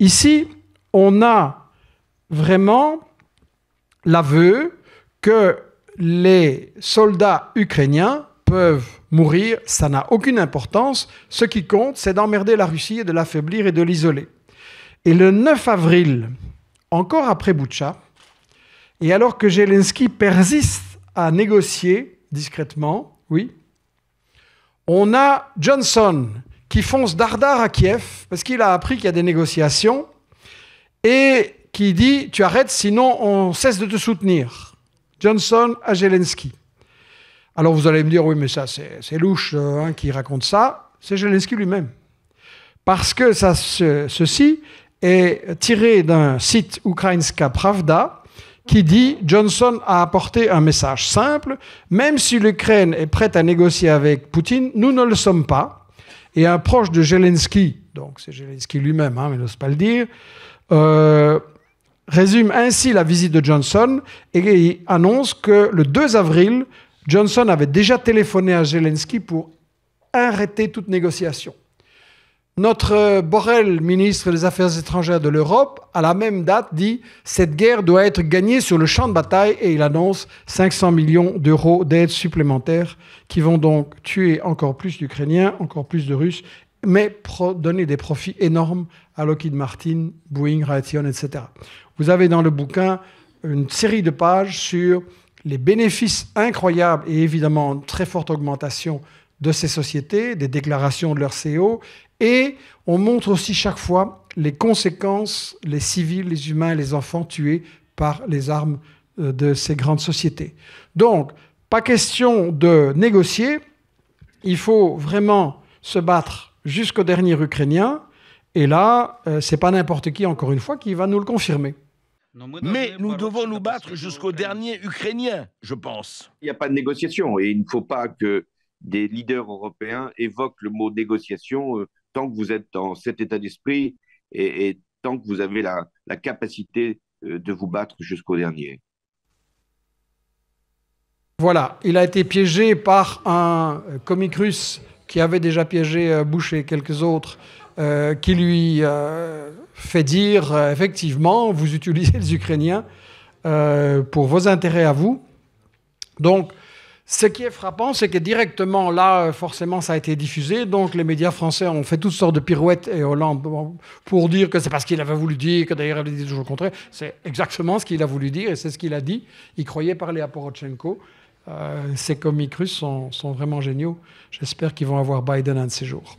Ici, on a vraiment l'aveu que les soldats ukrainiens peuvent mourir, ça n'a aucune importance. Ce qui compte, c'est d'emmerder la Russie et de l'affaiblir et de l'isoler. Et le 9 avril, encore après Boutcha, et alors que Zelensky persiste à négocier discrètement, oui, on a Johnson qui fonce dardard à Kiev parce qu'il a appris qu'il y a des négociations et qui dit Tu arrêtes, sinon on cesse de te soutenir. Johnson à Zelensky. Alors vous allez me dire Oui, mais ça, c'est louche euh, hein, qui raconte ça. C'est Zelensky lui-même. Parce que ça, ceci est tiré d'un site Ukrainska Pravda qui dit Johnson a apporté un message simple, même si l'Ukraine est prête à négocier avec Poutine, nous ne le sommes pas et un proche de Zelensky, donc c'est Zelensky lui-même, hein, mais n'ose pas le dire, euh, résume ainsi la visite de Johnson et annonce que le 2 avril, Johnson avait déjà téléphoné à Zelensky pour arrêter toute négociation. Notre euh, Borrell, ministre des Affaires étrangères de l'Europe, à la même date dit Cette guerre doit être gagnée sur le champ de bataille et il annonce 500 millions d'euros d'aides supplémentaires qui vont donc tuer encore plus d'Ukrainiens, encore plus de Russes, mais donner des profits énormes à Lockheed Martin, Boeing, Raytheon, etc. Vous avez dans le bouquin une série de pages sur les bénéfices incroyables et évidemment une très forte augmentation de ces sociétés, des déclarations de leurs CEO, et on montre aussi chaque fois les conséquences, les civils, les humains, les enfants tués par les armes euh, de ces grandes sociétés. Donc, pas question de négocier, il faut vraiment se battre jusqu'au dernier Ukrainien, et là, euh, c'est pas n'importe qui, encore une fois, qui va nous le confirmer. Mais nous devons nous battre jusqu'au dernier Ukrainien, je pense. Il n'y a pas de négociation et il ne faut pas que des leaders européens évoquent le mot négociation euh, tant que vous êtes dans cet état d'esprit et, tant que vous avez la, capacité euh, de vous battre jusqu'au dernier. Voilà, il a été piégé par un euh, comique russe qui avait déjà piégé Boucher et quelques autres, qui lui fait dire effectivement, vous utilisez les Ukrainiens pour vos intérêts à vous. Donc, ce qui est frappant, c'est que directement là, forcément, ça a été diffusé. Donc les médias français ont fait toutes sortes de pirouettes et Hollande pour dire que c'est parce qu'il avait voulu dire, que d'ailleurs il dit toujours le contraire. C'est exactement ce qu'il a voulu dire et c'est ce qu'il a dit. Il croyait parler à Porochenko. Euh, ces comiques russes sont, sont vraiment géniaux. J'espère qu'ils vont avoir Biden un de ces jours.